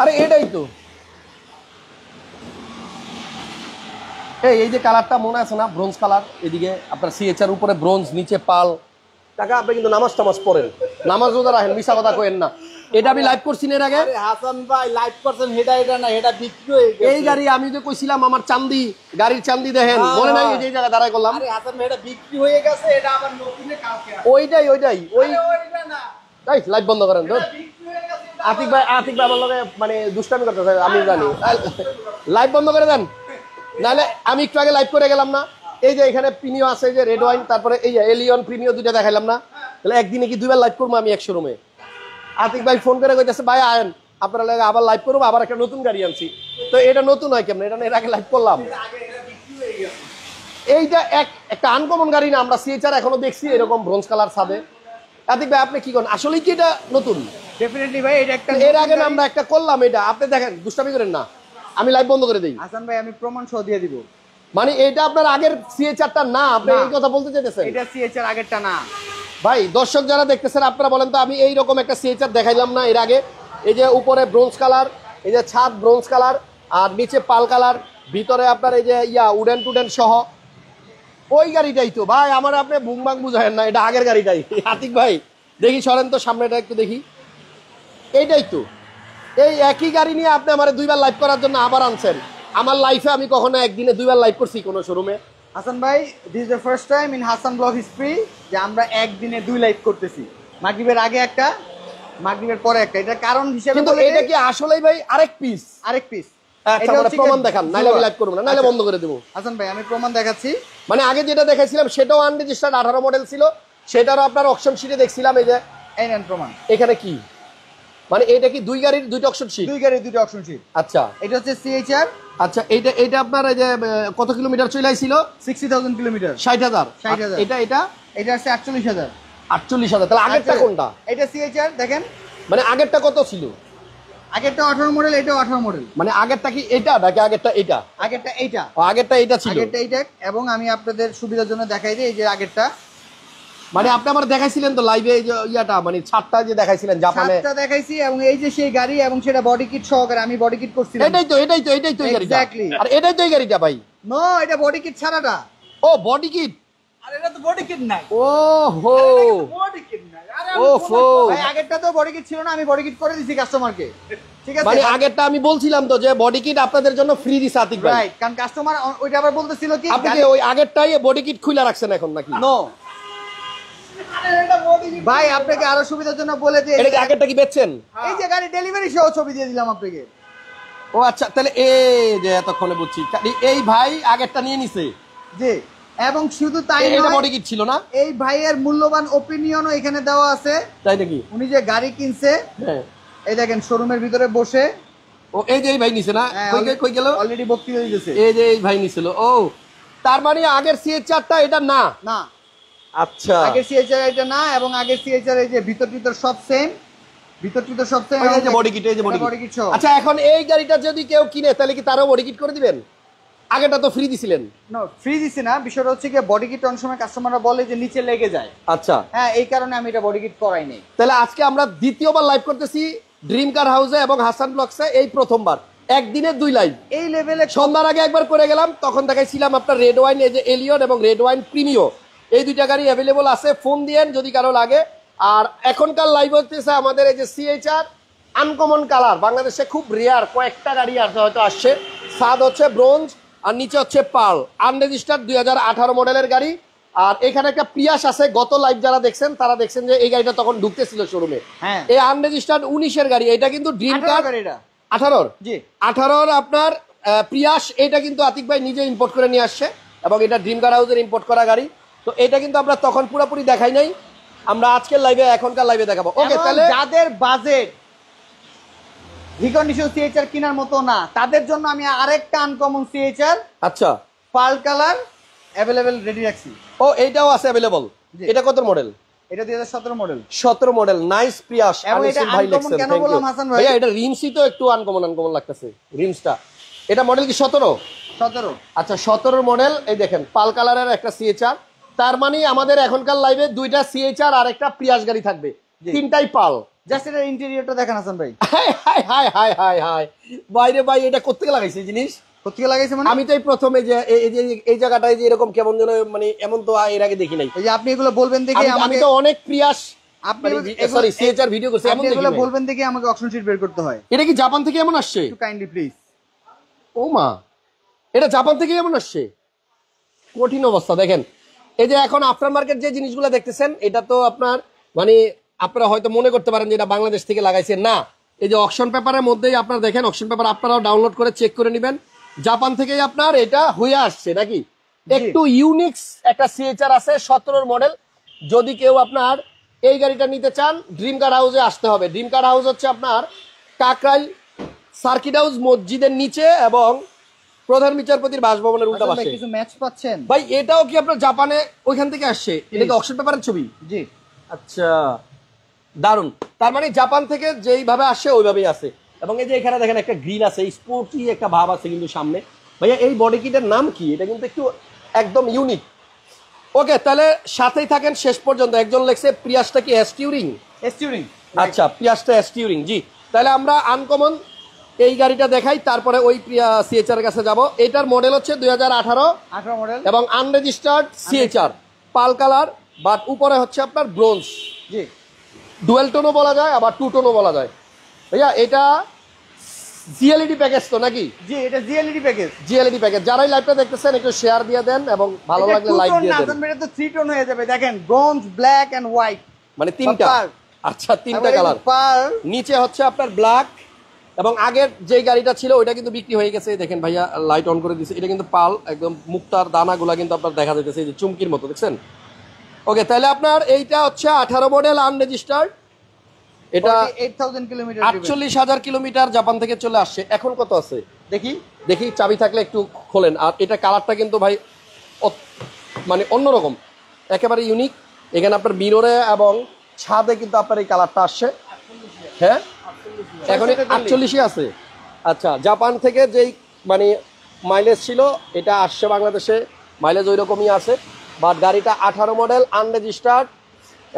আরে এটাই তো এই যে কালারটা মনে আছে না ব্রোঞ্জ কালার এদিকে আপনার সিএচআর উপরে ব্রোঞ্জ নিচে পাল টাকা আপনি কিন্তু নামাজ টামাজ পড়েন নামাজ রোজা রাখেন মিশা কথা কেন না এটা আমি লাইভ করছি এর আগে হাসান ভাই লাইভ করছেন এটা না হেডা বিক্রি এই গাড়ি আমি যে কইছিলাম আমার চান্দি গাড়ির চান্দি দেখেন মনে হ্যাঁ, নাই হ্যাঁ। জায়গা দাঁড়ায় করলাম আরে হাসান ভাই এটা বিক্রি হয়ে গেছে এটা আমার কালকে ওইটাই ওইটাই ওই না তাই লাইট বন্ধ করেন তো আতিক ভাই আতিক ভাই আমার লগে মানে দুষ্টামি করতেছে আমি জানি লাইভ বন্ধ করে দেন নাহলে আমি একটু আগে লাইভ করে গেলাম না এই যে এখানে প্রিমিও আছে যে রেড ওয়াইন তারপরে এই যে এলিয়ন প্রিমিও দুইটা দেখাইলাম না তাহলে একদিনে কি দুইবার লাইভ করবো আমি একশো রুমে আতিক ভাই ফোন করে কইতেছে ভাই আয়েন আপনারা লাগে আবার লাইভ করবো আবার একটা নতুন গাড়ি আনছি তো এটা নতুন হয় কেমন এটা এর আগে লাইভ করলাম এইটা এক একটা আনকমন গাড়ি না আমরা সিএচআর এখনো দেখছি এরকম ব্রোঞ্জ কালার সাদে আদিক ভাই আপনি কি করেন আসলে কি এটা নতুন ডেফিনেটলি ভাই এটা একটা এর আগে আমরা একটা করলাম এটা আপনি দেখেন দুষ্টামি করেন না আমি লাইভ বন্ধ করে দিই হাসান ভাই আমি প্রমাণ সহ দিয়ে দিব মানে এটা আপনার আগের সিএচআরটা না আপনি এই কথা বলতে চাইতেছেন এটা সিএচআর আগেরটা না ভাই দর্শক যারা দেখতেছেন আপনারা বলেন তো আমি এই রকম একটা সিএচআর দেখাইলাম না এর আগে এই যে উপরে ব্রোঞ্জ কালার এই যে ছাদ ব্রোঞ্জ কালার আর নিচে পাল কালার ভিতরে আপনার এই যে ইয়া উডেন টুডেন সহ ওই গাড়িটাই তো ভাই আমার আপনি বাং বুঝায়েন না এটা আগের গাড়িটাই আতিক ভাই দেখি সরেন তো সামনেটা একটু দেখি এইটাই তো এই একই গাড়ি নিয়ে আপনি আমার দুইবার লাইভ করার জন্য আবার আনছেন আমার লাইফে আমি কখনো একদিনে দুইবার লাইভ করছি কোনো শোরুমে হাসান ভাই this the first time in Hasan blog history যে আমরা একদিনে দুই লাইভ করতেছি মাগরিবের আগে একটা মাগরিবের পরে একটা এটা কারণ হিসেবে কিন্তু এটা কি আসলেই ভাই আরেক পিস আরেক পিস আচ্ছা এটা আচ্ছা এটা এটা আপনার এই যে কত কিলোমিটার চলে আসছিল আটচল্লিশ কিলোমিটার এটা এটা এটা তাহলে আগেরটা কোনটা এটা সিএইচআর দেখেন মানে আগেরটা কত ছিল আগেরটা 18 মডেল এটা 18 মডেল মানে আগেরটা কি এটা নাকি আগেরটা এটা আগেরটা এইটা আগেরটা এটা ছিল আগেরটা এটা এবং আমি আপনাদের সুবিধার জন্য দেখাই দিই এই যে আগেরটা মানে আপনি আমার দেখাইছিলেন তো লাইভে এই যে ইয়াটা মানে ছাদটা যে দেখাইছিলেন জাপানে ছাদটা দেখাইছি এবং এই যে সেই গাড়ি এবং সেটা বডি কিট সহকারে আমি বডি কিট করছি এটাই তো এটাই তো এটাই তো এই গাড়িটা আর এটাই তো এই গাড়িটা ভাই নো এটা বডি কিট ছাড়াটা ও বডি কিট আর এটা তো বডি কিট না ও হো বডি কিট ওফো বডি করে মানে ভাই আপনাকে আরো সুবিধার জন্য বলে এটা আগেরটা কি বেচছেন এই যে গাড়ি ডেলিভারি সহ ছবি দিয়ে দিলাম আপনাকে ও আচ্ছা তাহলে এই যে এতক্ষণে বুঝছি এই ভাই আগেরটা নিয়ে নিছে জি এবং শুধু তাই এটা বডি কিট ছিল না এই ভাইয়ের মূল্যবান ওপিনিয়নও এখানে দেওয়া আছে তাই নাকি উনি যে গাড়ি কিনছে হ্যাঁ। এই দেখেন শোরুমের ভিতরে বসে ও এই যে এই ভাই নিছে না হ্যাঁ, কই কই গেল অলরেডি হয়ে গেছে এই যে এই ভাই নিছিল ও তার মানে আগের সিএইচআরটা এটা না না আচ্ছা আগের সিএইচআর এটা না এবং আগের সিএইচআর এই যে ভিতর ভিতর সব সেম ভিতর ভিতর সব সেম এই যে বডি কিট এই যে বডি কিট আচ্ছা এখন এই গাড়িটা যদি কেউ কিনে তাহলে কি তারও বডি কিট করে দিবেন আগেটা তো ফ্রি দিছিলেন না ফ্রি দিছি না বিষয়টা হচ্ছে কি বডি কিট অনেক সময় কাস্টমাররা বলে যে নিচে লেগে যায় আচ্ছা হ্যাঁ এই কারণে আমি এটা বডি কিট করাই নাই তাহলে আজকে আমরা দ্বিতীয়বার লাইভ করতেছি ড্রিম কার হাউসে এবং হাসান ব্লকসে এই প্রথমবার একদিনে দুই লাইন এই লেভেলে সন্ধ্যার আগে একবার করে গেলাম তখন দেখাইছিলাম আপনার রেড ওয়াইন এই যে এলিয়ন এবং রেড ওয়াইন প্রিমিও এই দুইটা গাড়ি অ্যাভেলেবল আছে ফোন দিয়েন যদি কারো লাগে আর এখনকার লাইভ হচ্ছে আমাদের এই যে সিএইচআর আনকমন কালার বাংলাদেশে খুব রেয়ার কয়েকটা গাড়ি আসতে হয়তো আসছে স্বাদ হচ্ছে ব্রোঞ্জ আর নিচে হচ্ছে পাল আনরেজিস্টার্ড দুই হাজার মডেলের গাড়ি আর এখানে একটা প্রিয়াস আছে গত লাইভ যারা দেখছেন তারা দেখছেন যে এই গাড়িটা তখন ঢুকতেছিল শোরুমে হ্যাঁ। এই আনরেজিস্টার্ড উনিশের গাড়ি এটা কিন্তু ড্রিম কার আঠারোর আঠারোর আপনার প্রিয়াস এটা কিন্তু আতিক ভাই নিজে ইম্পোর্ট করে নিয়ে আসছে এবং এটা ড্রিম কার হাউসের ইম্পোর্ট করা গাড়ি তো এটা কিন্তু আমরা তখন পুরোপুরি দেখাই নাই আমরা আজকের লাইভে এখনকার লাইভে দেখাবো ওকে তাহলে যাদের বাজেট রিকন্ডিশন সিএইচআর কেনার মতো না তাদের জন্য আমি আরেকটা আনকমন সিএইচআর আচ্ছা পাল কালার অ্যাভেলেবেল রেডি রাখছি ও এটাও আছে অ্যাভেলেবল এটা কত মডেল এটা মডেল মডেল নাইস প্রিয়াস কেন বললাম এটা রিমসই তো একটু আনকমন লাগতেছে এটা মডেল কি আচ্ছা মডেল এই দেখেন পাল কালারের একটা তার মানে আমাদের এখনকার লাইভে দুইটা সিএইচআর আর একটা প্রিয়াস গাড়ি থাকবে তিনটাই পাল জাস্ট এটার ইন্টেরিয়রটা দেখেন হাসান ভাই hi hi hi hi hi বাইরে ভাই এটা করতে লাগাইছে জিনিস কোথেকে লাগাইছে মানে আমি তো এই প্রথমে যে এই যে এই জায়গাটায় যে এরকম কেমন যেন মানে এমন তো এর আগে দেখি নাই যে আপনি এগুলো বলবেন দেখে আমি তো অনেক প্রিয়াস আপনি সরি ভিডিও করছে এমন এগুলো বলবেন দেখে আমাকে অপশন শীট বের করতে হয় এটা কি জাপান থেকে এমন আসছে একটু কাইন্ডলি প্লিজ ও মা এটা জাপান থেকে এমন আসছে কঠিন অবস্থা দেখেন এই যে এখন আফটার মার্কেট যে জিনিসগুলো দেখতেছেন এটা তো আপনার মানে আপনারা হয়তো মনে করতে পারেন যে এটা বাংলাদেশ থেকে লাগাইছে না এই যে অকশন পেপারের মধ্যেই আপনারা দেখেন অকশন পেপার আপনারাও ডাউনলোড করে চেক করে নেবেন জাপান থেকেই আপনার এটা হয়ে আসছে নাকি একটু ইউনিক্স একটা সিএচআর আছে সতেরোর মডেল যদি কেউ আপনার এই গাড়িটা নিতে চান ড্রিম কার্ড হাউসে আসতে হবে ড্রিম কার্ড হাউস হচ্ছে আপনার কাকরাইল সার্কিট হাউস মসজিদের নিচে এবং প্রধান বিচারপতির বাসভবনের উল্টা পাশে কিছু ম্যাচ পাচ্ছেন ভাই এটাও কি আপনার জাপানে ওইখান থেকে আসছে এটা কি অকশন পেপারের ছবি জি আচ্ছা দারুণ তার মানে জাপান থেকে যেইভাবে আসে ওইভাবেই আসে এবং এই যে এখানে দেখেন একটা গ্রিল আছে স্পোর্টি একটা ভাব আছে কিন্তু সামনে ভাইয়া এই বডি কিটের নাম কি এটা কিন্তু একটু একদম ইউনিক ওকে তাহলে সাথেই থাকেন শেষ পর্যন্ত একজন লেখছে পিয়াসটা কি এসটিউরিং এসটিউরিং আচ্ছা পিয়াসটা এসটিউরিং জি তাহলে আমরা আনকমন এই গাড়িটা দেখাই তারপরে ওই প্রিয়া সিএচআর কাছে যাব এটার মডেল হচ্ছে দুই হাজার আঠারো মডেল এবং unregistered CHR pearl colour but উপরে হচ্ছে আপনার ব্রোঞ্জ জি ডুয়েল টোনও বলা যায় আবার টু টোনও বলা যায় ভাইয়া এটা জিএলইডি প্যাকেজ e তো নাকি জি এটা জিএলইডি প্যাকেজ জিএলইডি প্যাকেজ যারাই লাইভটা দেখতেছেন একটু শেয়ার দিয়ে দেন এবং ভালো লাগলে লাইক দিয়ে দেন মানে এটা তো থ্রি টোন হয়ে যাবে দেখেন ব্রোঞ্জ ব্ল্যাক এন্ড হোয়াইট মানে তিনটা আচ্ছা তিনটা কালার পার নিচে হচ্ছে আপনার ব্ল্যাক এবং আগের যে গাড়িটা ছিল ওইটা কিন্তু বিক্রি হয়ে গেছে দেখেন ভাইয়া লাইট অন করে দিয়েছে এটা কিন্তু পাল একদম মুক্তার দানাগুলা কিন্তু আপনার দেখা যাইতেছে যে চুমকির মতো দেখছেন ওকে তাহলে আপনার এইটা হচ্ছে আঠারো মডেল আনরেজিস্টার্ড এটা আটচল্লিশ হাজার কিলোমিটার জাপান থেকে চলে আসছে এখন কত আছে দেখি দেখি চাবি থাকলে একটু খোলেন আর এটা কালারটা কিন্তু ভাই মানে অন্যরকম একেবারে ইউনিক এখানে আপনার মিররে এবং ছাদে কিন্তু আপনার এই কালারটা আসছে হ্যাঁ এখন আটচল্লিশই আছে আচ্ছা জাপান থেকে যেই মানে মাইলেজ ছিল এটা আসছে বাংলাদেশে মাইলেজ ওই রকমই আছে বাট গাড়িটা আঠারো মডেল আনরেজিস্টার্ড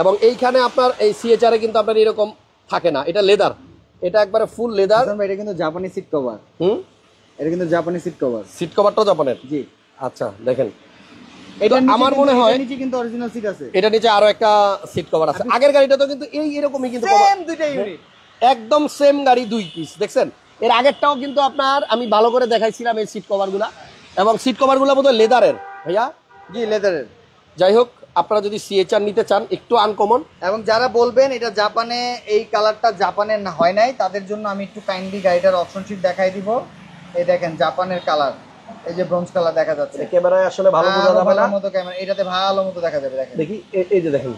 এবং এইখানে আপনার এই সিএচআরে কিন্তু আপনার এরকম থাকে না এটা লেদার এটা একবারে ফুল লেদার আচ্ছা, এটা কিন্তু জাপানি সিট কভার হুম এটা কিন্তু জাপানি সিট কভার সিট কভারটাও জাপানের জি আচ্ছা দেখেন এটা আমার মনে হয় নিচে কিন্তু অরিজিনাল সিট আছে এটা নিচে আরো একটা সিট কভার আছে আগের গাড়িটা তো কিন্তু এই এরকমই কিন্তু সেম দুইটা ইউনিট একদম সেম গাড়ি দুই পিস দেখছেন এর আগেরটাও কিন্তু আপনার আমি ভালো করে দেখাইছিলাম এই সিট কভারগুলা এবং সিট কভারগুলো বোধহয় লেদারের ভাইয়া জি লেদারের যাই হোক আপনারা যদি সিএচআর নিতে চান একটু আনকমন এবং যারা বলবেন এটা জাপানে এই কালারটা জাপানে হয় নাই তাদের জন্য আমি একটু কাইন্ডলি গাড়িটার অপশন শিট দেখাই দিব এই দেখেন জাপানের কালার এই যে ব্রোঞ্জ কালার দেখা যাচ্ছে ক্যামেরায় আসলে ভালো হ্যাঁ, বোঝা যাবে না মতো ক্যামেরা এটাতে ভালো মতো দেখা যাবে দেখেন দেখি এই যে দেখেন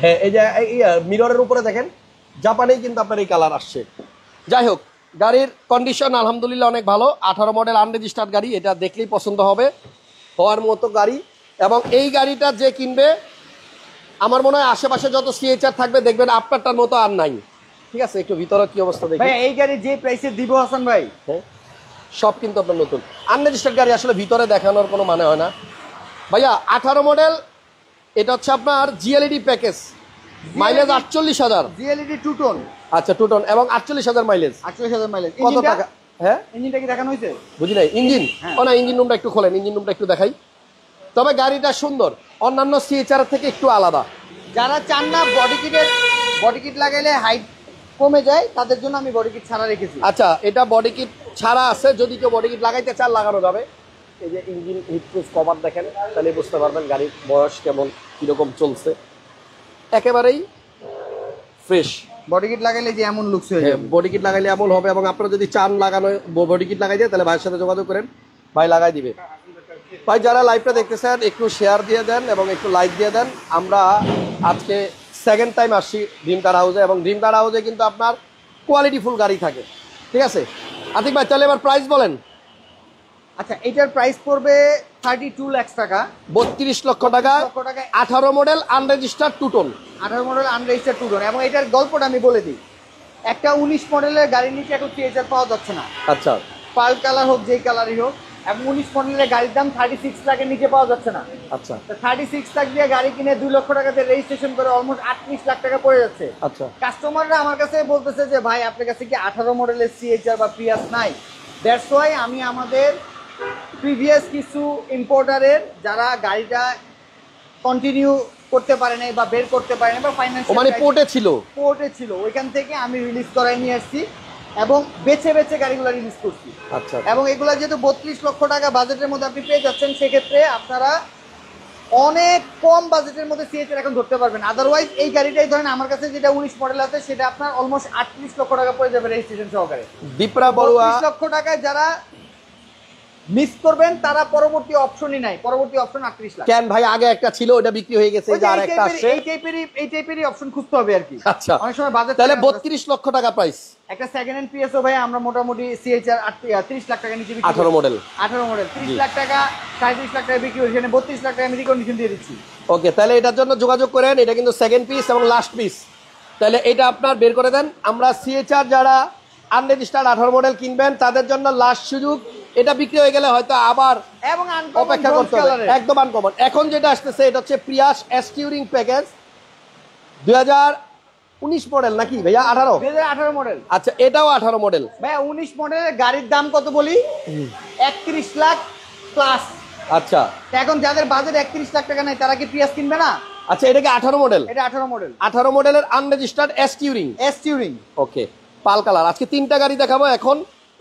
হ্যাঁ এই যে মিররের উপরে দেখেন জাপানেই কিন্তু আপনার এই কালার আসছে যাই হোক গাড়ির কন্ডিশন আলহামদুলিল্লাহ অনেক ভালো আঠারো মডেল আনরেজিস্টার্ড গাড়ি এটা দেখলেই পছন্দ হবে হওয়ার মতো গাড়ি এবং এই গাড়িটা যে কিনবে আমার মনে হয় আশেপাশে যত সিএচআর থাকবে দেখবেন আপনারটার মতো আর নাই ঠিক আছে একটু ভিতরে কি অবস্থা দেখবে এই গাড়ি যে প্রাইসে দিব হাসান ভাই হ্যাঁ? সব কিন্তু আপনার নতুন আনরেজিস্টার্ড গাড়ি আসলে ভিতরে দেখানোর কোনো মানে হয় না ভাইয়া আঠারো মডেল এটা হচ্ছে আপনার জিএলইডি প্যাকেজ মাইলেজ আটচল্লিশ হাজার জিএলইডি টু টন আচ্ছা টু টন এবং আটচল্লিশ হাজার মাইলেজ আটচল্লিশ হাজার মাইলেজ কত টাকা হ্যাঁ ইঞ্জিনটা কি দেখানো হয়েছে বুঝি নাই ইঞ্জিন হ্যাঁ। ও ইঞ্জিন রুমটা একটু খোলেন ইঞ্জিন রুমটা একটু দেখাই তবে গাড়িটা সুন্দর অন্যান্য সিএচআর থেকে একটু আলাদা যারা চান না বডি কিটের বডি কিট লাগাইলে হাইট কমে যায় তাদের জন্য আমি বডি কিট ছাড়া রেখেছি আচ্ছা এটা বডি কিট ছাড়া আছে যদি কেউ বডি কিট লাগাইতে চান লাগানো যাবে এই যে ইঞ্জিন হিটপ্রুফ কভার দেখেন তাহলে বুঝতে পারবেন গাড়ির বয়স কেমন কীরকম চলছে একেবারেই ফ্রেশ বডি কিট লাগাইলে যে এমন লুকস হয়ে হ্যাঁ, যাবে বডি কিট লাগাইলে এমন হবে এবং আপনারা যদি চান লাগানো বডি কিট লাগাই দেয় তাহলে ভাইয়ের সাথে যোগাযোগ করেন ভাই লাগাই দিবে ভাই যারা লাইভটা চান একটু শেয়ার দিয়ে দেন এবং একটু লাইক দিয়ে দেন আমরা আজকে সেকেন্ড টাইম আসছি ড্রিমদার হাউসে এবং ড্রিমদার হাউসে কিন্তু আপনার কোয়ালিটিফুল গাড়ি থাকে ঠিক আছে আতিক ভাই তাহলে এবার প্রাইস বলেন আচ্ছা এটার প্রাইস পড়বে থার্টি 32 লাখ টাকা বত্রিশ লক্ষ টাকা আঠারো মডেল আনরেজিস্টার্ড টুটন আঠারো মডেল আনরেজিস্টার্ড টুটন এবং এটার গল্পটা আমি বলে দিই একটা উনিশ মডেলের গাড়ির নিচে এখন টিএচআর পাওয়া যাচ্ছে না আচ্ছা পাল কালার হোক যেই কালারই হোক এবং 19 মডেলের গাড়ির দাম থার্টি সিক্স লাখের নিচে পাওয়া যাচ্ছে না আচ্ছা তো সিক্স লাখ দিয়ে গাড়ি কিনে 2 লক্ষ টাকাতে রেজিস্ট্রেশন করে অলমোস্ট 38 লাখ টাকা পড়ে যাচ্ছে আচ্ছা কাস্টমাররা আমার কাছে বলতেছে যে ভাই আপনার কাছে কি আঠারো মডেলের সিএচআর বা পিয়াস নাই দ্যাটস ওয়াই আমি আমাদের প্রিভিয়াস কিছু ইম্পোর্টারের যারা গাড়িটা কন্টিনিউ করতে পারে নাই বা বের করতে পারে নাই বা ফাইন্যান্স মানে পোর্টে ছিল পোর্টে ছিল ওইখান থেকে আমি রিলিজ করাই নিয়ে আসছি এবং বেছে বেছে গাড়িগুলো রিলিজ করছি আচ্ছা এবং এগুলো যেহেতু বত্রিশ লক্ষ টাকা বাজেটের মধ্যে আপনি পেয়ে যাচ্ছেন সেক্ষেত্রে আপনারা অনেক কম বাজেটের মধ্যে সিএচের এখন ধরতে পারবেন আদারওয়াইজ এই গাড়িটাই ধরেন আমার কাছে যেটা উনিশ মডেল আছে সেটা আপনার অলমোস্ট আটত্রিশ লক্ষ টাকা পড়ে যাবে রেজিস্ট্রেশন সহকারে দীপরা বড়ুয়া লক্ষ টাকায় যারা মিস করবেন তারা পরবর্তী অপশনই নাই পরবর্তী অপশন 38 লাখ কেন ভাই আগে একটা ছিল ওটা বিক্রি হয়ে গেছে যে আরেকটা আসছে এই টাইপেরই এই টাইপেরই অপশন খুঁজতে হবে আর কি আচ্ছা অনেক সময় বাজার তাহলে 32 লক্ষ টাকা প্রাইস একটা সেকেন্ড হ্যান্ড পিএসও ভাই আমরা মোটামুটি সিএইচআর 30 লাখ টাকা নিচে বিক্রি 18 মডেল 18 মডেল 30 লাখ টাকা 35 লাখ টাকা বিক্রি হয়েছে 32 লাখ টাকা আমি রিকন্ডিশন দিয়ে দিচ্ছি ওকে তাহলে এটার জন্য যোগাযোগ করেন এটা কিন্তু সেকেন্ড পিস এবং লাস্ট পিস তাহলে এটা আপনার বের করে দেন আমরা সিএইচআর যারা আনরেজিস্টার্ড আঠারো মডেল কিনবেন তাদের জন্য লাস্ট সুযোগ এটা বিক্রি হয়ে গেলে হয়তো আবার এবং অপেক্ষা করতে হবে একদম আনকমন এখন যেটা আসতেছে এটা হচ্ছে প্রিয়াস এসকিউরিং প্যাকেজ উনিশ মডেল নাকি আঠারো আঠারো মডেল আচ্ছা এটাও আঠারো মডেল উনিশ মডেলের গাড়ির দাম কত বলি একত্রিশ লাখ প্লাস আচ্ছা এখন যাদের একত্রিশ লাখ টাকা তারা কি কিনবে না আচ্ছা আঠারো মডেল এটা আঠারো মডেল আঠারো মডেলের ওকে পাল কালার আজকে তিনটা গাড়ি দেখাবো এখন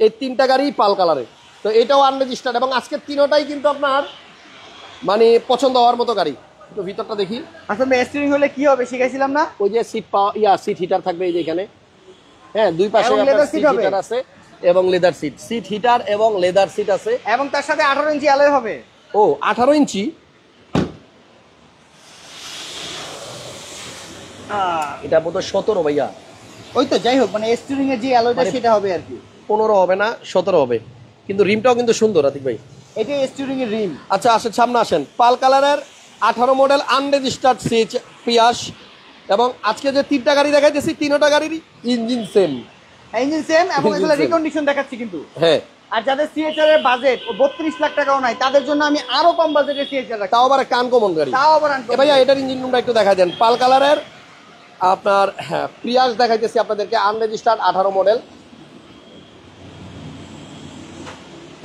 এই তিনটা গাড়ি পাল কালারের তো এটাও আনরেজিস্টার্ড এবং আজকে তিনোটাই কিন্তু আপনার মানে পছন্দ হওয়ার মতো গাড়ি একটু ভিতরটা দেখি আসলে আচ্ছা, স্টিয়ারিং হলে কি হবে শিখাইছিলাম না ওই যে সিট পাওয়া ইয়া সিট হিটার থাকবে এই যে এখানে হ্যাঁ দুই পাশে লেদার সিট হিটার আছে এবং লেদার সিট সিট হিটার এবং লেদার সিট আছে এবং তার সাথে 18 ইঞ্চি অ্যালয় হবে ও 18 ইঞ্চি এটা বোধহয় 17 ভাইয়া ওই তো যাই হোক মানে স্টিয়ারিং এর যে অ্যালয়টা মানে সেটা হবে আর কি 15 হবে না 17 হবে কিন্তু রিমটাও কিন্তু সুন্দর আতিক ভাই এটা স্টিয়ারিং এর রিম আচ্ছা আসেন সামনে আসেন পাল কালারের আঠারো মডেল আনরেজিস্টার্ড সিচ পিয়াস এবং আজকে যে তিনটা গাড়ি দেখাইতেছি তিনটা গাড়ির ইঞ্জিন সেম ইঞ্জিন সেম এবং এগুলো রিকন্ডিশন দেখাচ্ছি কিন্তু হ্যাঁ আর যাদের সিএচআর এর বাজেট 32 লাখ টাকাও নাই তাদের জন্য আমি আরো কম বাজেটের সিএচআর রাখি তাও আবার কান কমন গাড়ি তাও আবার এ ভাইয়া এটার ইঞ্জিন রুমটা একটু দেখা দেন পাল কালারের আপনার হ্যাঁ প্রিয়াস দেখাইতেছি আপনাদেরকে আনরেজিস্টার্ড আঠারো মডেল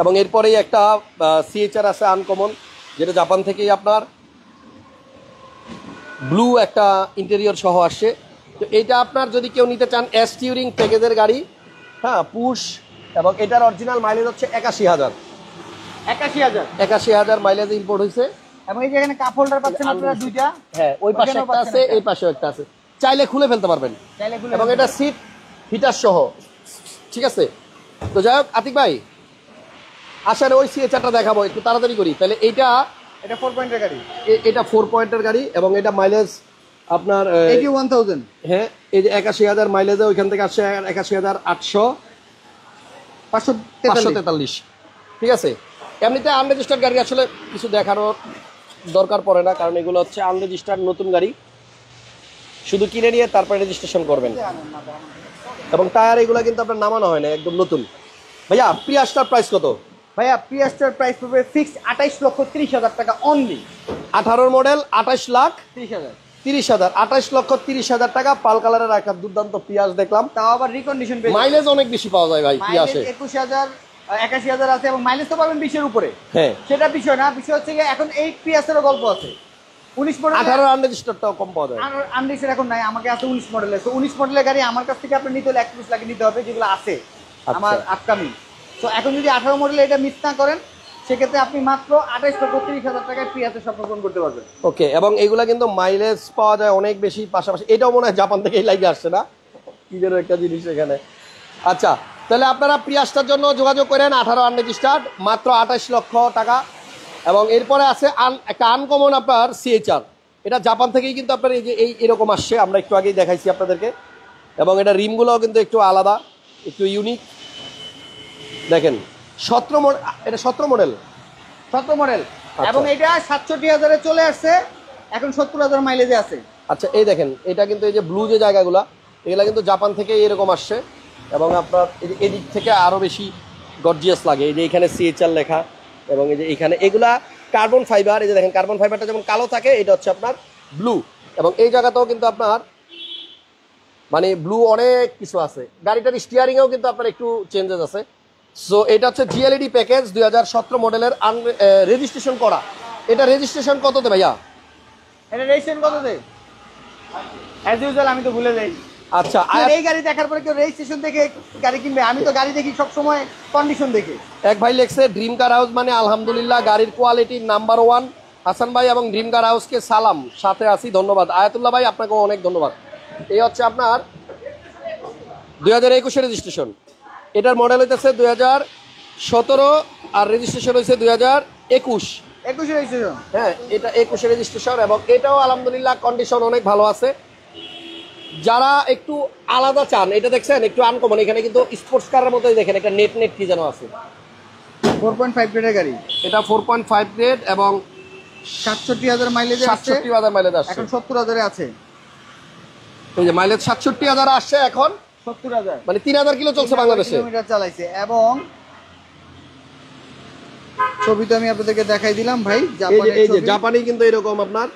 এবং এরপরেই একটা সিএচআর আছে আনকমন যেটা জাপান থেকেই আপনার ব্লু একটা ইন্টেরিয়র সহ আসছে তো এটা আপনার যদি কেউ নিতে চান এস টিউরিং প্যাকেজের গাড়ি হ্যাঁ পুশ এবং এটার অরিজিনাল মাইলেজ হচ্ছে একাশি হাজার একাশি হাজার একাশি হাজার মাইলেজ ইম্পোর্ট হয়েছে এবং এই যে এখানে কাপ হোল্ডার পাচ্ছেন আপনারা দুইটা হ্যাঁ ওই পাশে একটা আছে এই পাশেও একটা আছে চাইলে খুলে ফেলতে পারবেন এবং এটা সিট হিটার সহ ঠিক আছে তো যাই হোক আতিক ভাই আসার ওই সিএচআরটা দেখাবো একটু তাড়াতাড়ি করি তাহলে এইটা এটা ফোর পয়েন্টের গাড়ি এটা ফোর পয়েন্টের গাড়ি এবং এটা মাইলেজ আপনার এইটি ওয়ান থাউজেন্ড হ্যাঁ এই যে একাশি হাজার মাইলেজে ওইখান থেকে আসছে একাশি হাজার আটশো পাঁচশো পাঁচশো তেতাল্লিশ ঠিক আছে এমনিতে আনরেজিস্টার্ড গাড়ি আসলে কিছু দেখানোর দরকার পড়ে না কারণ এগুলো হচ্ছে আনরেজিস্টার্ড নতুন গাড়ি শুধু কিনে নিয়ে তারপরে রেজিস্ট্রেশন করবেন এবং টায়ার এগুলো কিন্তু আপনার নামানো হয় না একদম নতুন ভাইয়া প্রিয়াসটার প্রাইস কত ভাইয়া প্রিয়াসটার প্রাইস পড়বে ফিক্সড আঠাইশ লক্ষ তিরিশ হাজার টাকা অনলি আঠারোর মডেল আঠাশ লাখ ত্রিশ হাজার তিরিশ হাজার আঠাশ লক্ষ তিরিশ হাজার টাকা পাল কালারের একটা দুর্দান্ত পিয়াজ দেখলাম তাও আবার রিকন্ডিশন মাইলেজ অনেক বেশি পাওয়া যায় ভাই পিয়াজে একুশ হাজার একাশি হাজার আছে এবং মাইলেজ তো পাবেন বিশের উপরে হ্যাঁ সেটা বিষয় না বিষয় হচ্ছে এখন এই পিয়াসেরও গল্প আছে উনিশ মডেল আঠারো আনরেজিস্টারটাও কম পাওয়া যায় আনরেজিস্টার এখন নাই আমাকে আছে উনিশ মডেলের তো উনিশ মডেলের গাড়ি আমার কাছ থেকে আপনি নিতে হলে এক লাখ নিতে হবে যেগুলো আছে আচ্ছা। আমার আপকামিং সো এখন যদি আঠারো মডেল এটা মিস না করেন সেক্ষেত্রে আপনি মাত্র আঠাশ বত্রিশ হাজার টাকায় ফ্রিয়াতে সংরক্ষণ করতে পারবেন ওকে এবং এগুলো কিন্তু মাইলেজ পাওয়া যায় অনেক বেশি পাশাপাশি এটাও মনে হয় জাপান থেকেই লাগে আসছে না কি যেন একটা জিনিস এখানে আচ্ছা তাহলে আপনারা প্রিয়াসটার জন্য যোগাযোগ করেন আঠারো আন্ডেজ স্টার্ট মাত্র আঠাশ লক্ষ টাকা এবং এরপরে আছে আন একটা আনকমন আপনার সিএচআর এটা জাপান থেকেই কিন্তু আপনার এই যে এই এরকম আসছে আমরা একটু আগেই দেখাইছি আপনাদেরকে এবং এটা রিমগুলোও কিন্তু একটু আলাদা একটু ইউনিক দেখেন সতেরো মডেল এটা সতেরো মডেল সতেরো মডেল আচ্ছা। এবং এটা সাতষট্টি হাজারে চলে আসছে এখন সত্তর হাজার মাইলেজে আছে আচ্ছা এই দেখেন এটা কিন্তু এই যে ব্লু যে জায়গাগুলা এগুলা কিন্তু জাপান থেকে এরকম আসছে এবং আপনার এদিক থেকে আরও বেশি গর্জিয়াস লাগে এই যে এখানে সিএচআর লেখা এবং এই যে এখানে এগুলা কার্বন ফাইবার এই যে দেখেন কার্বন ফাইবারটা যেমন কালো থাকে এটা হচ্ছে আপনার ব্লু এবং এই জায়গাতেও কিন্তু আপনার মানে ব্লু অনেক কিছু আছে গাড়িটার স্টিয়ারিংয়েও কিন্তু আপনার একটু চেঞ্জেস আছে সো এটা হচ্ছে জিএলইডি প্যাকেজ e দুই হাজার সতেরো মডেলের আন রেজিস্ট্রেশন করা এটা রেজিস্ট্রেশন কত কততে ভাইয়া এটা রেজিস্ট্রেশন কত কততে অ্যাজ ইউজুয়াল আমি তো ভুলে যাই আচ্ছা আর এই গাড়ি দেখার পরে কি রেজিস্ট্রেশন দেখে গাড়ি কিনবে আমি তো গাড়ি দেখি সব সময় কন্ডিশন দেখে এক ভাই লেখছে ড্রিম কার হাউস মানে আলহামদুলিল্লাহ গাড়ির কোয়ালিটি নাম্বার ওয়ান হাসান ভাই এবং ড্রিম কার হাউসকে সালাম সাথে আসি ধন্যবাদ আয়াতুল্লাহ ভাই আপনাকে অনেক ধন্যবাদ এই হচ্ছে আপনার দুই হাজার একুশে রেজিস্ট্রেশন এটার মডেল হইতেছে দুই হাজার সতেরো আর রেজিস্ট্রেশন হয়েছে দুই হাজার একুশ একুশে রেজিস্ট্রেশন হ্যাঁ এটা একুশে রেজিস্ট্রেশন এবং এটাও আলহামদুলিল্লাহ কন্ডিশন অনেক ভালো আছে যারা একটু আলাদা চান এটা দেখছেন একটু আনকমন এখানে কিন্তু স্পোর্টস কারের মতোই দেখেন একটা নেট নেট কি যেন আছে ফোর পয়েন্ট ফাইভ গ্রেডের গাড়ি এটা ফোর পয়েন্ট ফাইভ গ্রেড এবং সাতষট্টি হাজার মাইলেজ সাতষট্টি হাজার মাইলেজ আসছে এখন সত্তর হাজারে আছে ওই যে মাইলেজ সাতষট্টি হাজার আসছে এখন মানে তিন হাজার কিলো চলছে বাংলাদেশে কিলোমিটার চালাইছে এবং ছবি তো আমি আপনাদেরকে দেখাই দিলাম ভাই এই যে জাপানি কিন্তু এরকম আপনার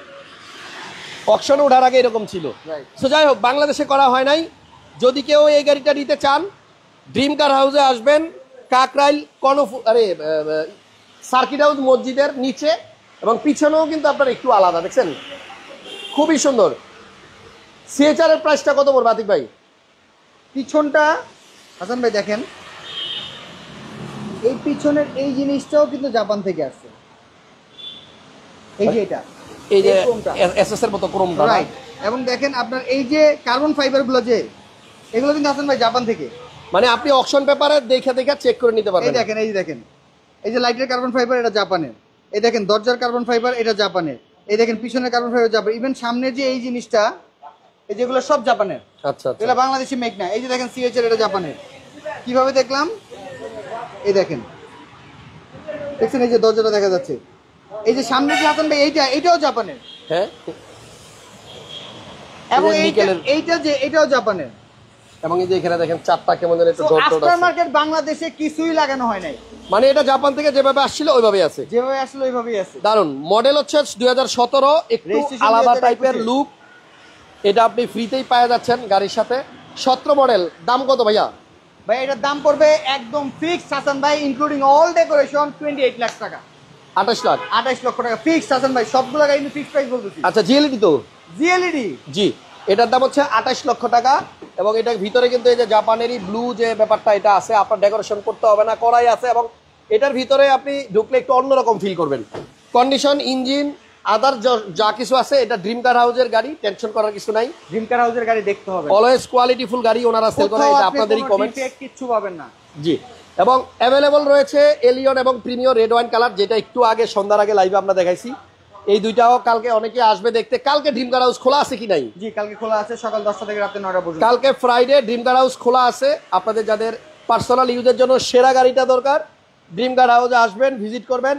অকশনে ওঠার আগে এরকম ছিল সো যাই হোক বাংলাদেশে করা হয় নাই যদি কেউ এই গাড়িটা নিতে চান ড্রিম কার হাউসে আসবেন কাকরাইল কনফ আরে সার্কিট হাউস মসজিদের নিচে এবং পিছনেও কিন্তু আপনার একটু আলাদা দেখছেন খুবই সুন্দর সিএচআর এর প্রাইসটা কত পড়বে আতিক ভাই পিছনটা হাসান ভাই দেখেন এই পিছনের এই জিনিসটাও কিন্তু জাপান থেকে আসছে এই যে এটা এই যে এসএস এর মতো ক্রোমটা রাইট এবং দেখেন আপনার এই যে কার্বন ফাইবার গুলো যে এগুলো কিন্তু হাসান ভাই জাপান থেকে মানে আপনি অকশন পেপারে দেখে দেখে চেক করে নিতে পারবেন এই দেখেন এই দেখেন এই যে লাইটের কার্বন ফাইবার এটা জাপানের এই দেখেন দরজার কার্বন ফাইবার এটা জাপানের এই দেখেন পিছনের কার্বন ফাইবার জাপান ইভেন সামনে যে এই জিনিসটা এই যেগুলো সব জাপানের আচ্ছা, আচ্ছা। এগুলো বাংলাদেশি মেক না এই যে দেখেন সিএচআর এটা জাপানের কিভাবে দেখলাম এই দেখেন দেখছেন এই যে দরজাটা দেখা যাচ্ছে এই যে সামনে যে হাসান ভাই এইটা এটাও জাপানের হ্যাঁ এবং এইটা যে এটাও জাপানের এবং এই যে এখানে দেখেন চারটা কেমন যেন একটু ডট ডট মার্কেট বাংলাদেশে কিছুই লাগানো হয় নাই মানে এটা জাপান থেকে যেভাবে আসছিল ওইভাবেই আছে যেভাবে আসলো ওইভাবেই আছে দারুন মডেল হচ্ছে 2017 একটু আলাদা টাইপের লুক এটা আপনি ফ্রিতেই পাওয়া যাচ্ছেন গাড়ির সাথে সতেরো মডেল দাম কত ভাইয়া ভাই এটার দাম পড়বে একদম ফিক্স হাসান ভাই including all decoration twenty eight lakh টাকা আঠাশ লাখ আঠাশ লক্ষ টাকা ফিক্স হাসান ভাই সবগুলো গাড়ি ফিক্স প্রাইস বলতেছি আচ্ছা জিএলইডি তো জিএলইডি জি এটার দাম হচ্ছে আঠাশ লক্ষ টাকা এবং এটার ভিতরে কিন্তু এই যে জাপানেরই ব্লু যে ব্যাপারটা এটা আছে আপনার ডেকোরেশন করতে হবে না করাই আছে এবং এটার ভিতরে আপনি ঢুকলে একটু অন্যরকম ফিল করবেন কন্ডিশন ইঞ্জিন আদার যা কিছু আছে এটা ড্রিম কার হাউজের গাড়ি টেনশন করার কিছু নাই ড্রিম কার হাউজের গাড়ি দেখতে হবে অলওয়েজ কোয়ালিটি ফুল গাড়ি ওনারা সেল করে এটা আপনাদেরই কমেন্ট কিছু পাবেন না জি এবং অ্যাভেলেবল রয়েছে এলিয়ন এবং প্রিমিয়র রেড ওয়াইন কালার যেটা একটু আগে সন্ধ্যার আগে লাইভে আমরা দেখাইছি এই দুইটাও কালকে অনেকে আসবে দেখতে কালকে ড্রিম কার হাউস খোলা আছে কি নাই জি কালকে খোলা আছে সকাল দশটা থেকে রাতে নয়টা পর্যন্ত কালকে ফ্রাইডে ড্রিম কার হাউস খোলা আছে আপনাদের যাদের পার্সোনাল ইউজের জন্য সেরা গাড়িটা দরকার ড্রিম কার হাউজে আসবেন ভিজিট করবেন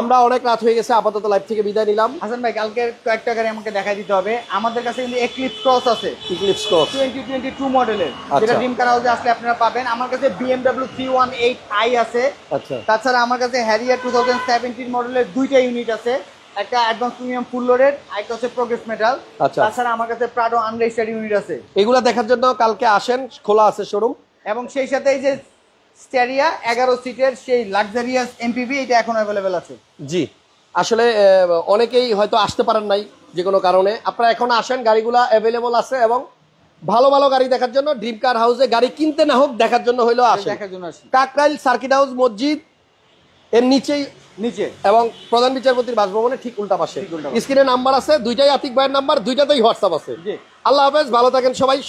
আমরা অনেক রাত হয়ে গেছে আপাতত লাইভ থেকে বিদায় নিলাম হাসান ভাই কালকে কয়েকটা গাড়ি আমাকে দেখাই দিতে হবে আমাদের কাছে কিন্তু এক্লিপস ক্রস আছে এক্লিপস ক্রস 2022 মডেলের যেটা ড্রিম কার হাউসে আসলে আপনারা পাবেন আমার কাছে BMW 318i আছে আচ্ছা তাছাড়া আমার কাছে হ্যারিয়ার 2017 মডেলের দুইটা ইউনিট আছে একটা অ্যাডভান্স প্রিমিয়াম ফুল লোডেড একটা হচ্ছে প্রোগ্রেস মেটাল আচ্ছা তাছাড়া আমার কাছে প্রাডো আনরেজিস্টার্ড ইউনিট আছে এগুলো দেখার জন্য কালকে আসেন খোলা আছে শোরুম এবং সেই সাথে এই যে স্টেরিয়া এগারো সিটের সেই লাক্সারিয়াস এমপিভি এটা এখন অ্যাভেলেবেল আছে জি আসলে অনেকেই হয়তো আসতে পারেন নাই যে কোনো কারণে আপনারা এখন আসেন গাড়িগুলো অ্যাভেলেবল আছে এবং ভালো ভালো গাড়ি দেখার জন্য ড্রিম কার হাউসে গাড়ি কিনতে না হোক দেখার জন্য হইলো আসে দেখার জন্য কাকরাইল সার্কিট হাউস মসজিদ এর নিচেই নিচে এবং প্রধান বিচারপতির বাসভবনে ঠিক উল্টা পাশে স্ক্রিনে নাম্বার আছে দুইটাই আতিক ভাইয়ের নাম্বার দুইটাতেই হোয়াটসঅ্যাপ আছে আল্লাহ হাফেজ ভালো থাকেন সবাই